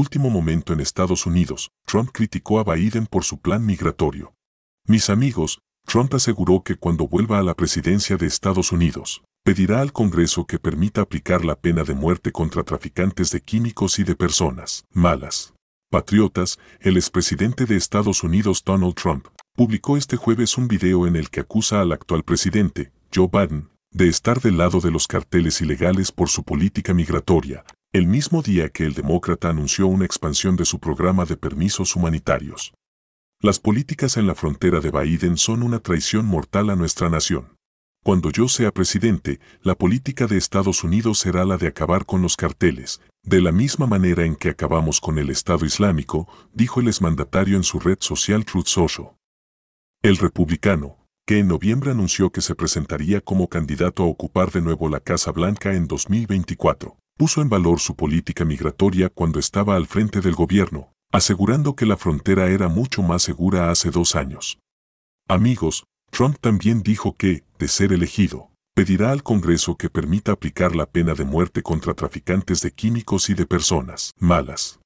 Último momento en Estados Unidos, Trump criticó a Biden por su plan migratorio. Mis amigos, Trump aseguró que cuando vuelva a la presidencia de Estados Unidos, pedirá al Congreso que permita aplicar la pena de muerte contra traficantes de químicos y de personas malas. Patriotas, el expresidente de Estados Unidos Donald Trump, publicó este jueves un video en el que acusa al actual presidente, Joe Biden, de estar del lado de los carteles ilegales por su política migratoria, el mismo día que el demócrata anunció una expansión de su programa de permisos humanitarios. Las políticas en la frontera de Biden son una traición mortal a nuestra nación. Cuando yo sea presidente, la política de Estados Unidos será la de acabar con los carteles, de la misma manera en que acabamos con el Estado Islámico, dijo el exmandatario en su red social Truth Social. El republicano, que en noviembre anunció que se presentaría como candidato a ocupar de nuevo la Casa Blanca en 2024, puso en valor su política migratoria cuando estaba al frente del gobierno, asegurando que la frontera era mucho más segura hace dos años. Amigos, Trump también dijo que, de ser elegido, pedirá al Congreso que permita aplicar la pena de muerte contra traficantes de químicos y de personas malas.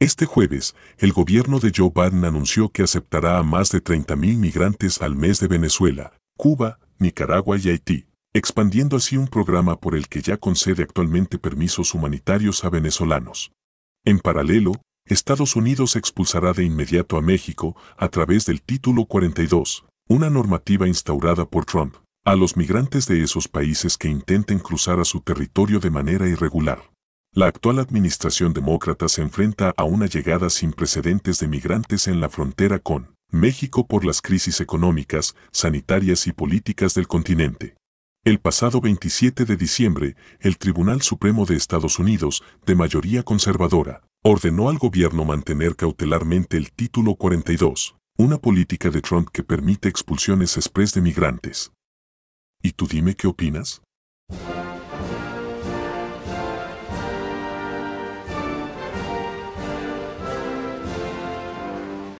Este jueves, el gobierno de Joe Biden anunció que aceptará a más de 30.000 migrantes al mes de Venezuela, Cuba, Nicaragua y Haití, expandiendo así un programa por el que ya concede actualmente permisos humanitarios a venezolanos. En paralelo, Estados Unidos expulsará de inmediato a México, a través del Título 42, una normativa instaurada por Trump, a los migrantes de esos países que intenten cruzar a su territorio de manera irregular. La actual administración demócrata se enfrenta a una llegada sin precedentes de migrantes en la frontera con México por las crisis económicas, sanitarias y políticas del continente. El pasado 27 de diciembre, el Tribunal Supremo de Estados Unidos, de mayoría conservadora, ordenó al gobierno mantener cautelarmente el Título 42, una política de Trump que permite expulsiones express de migrantes. ¿Y tú dime qué opinas?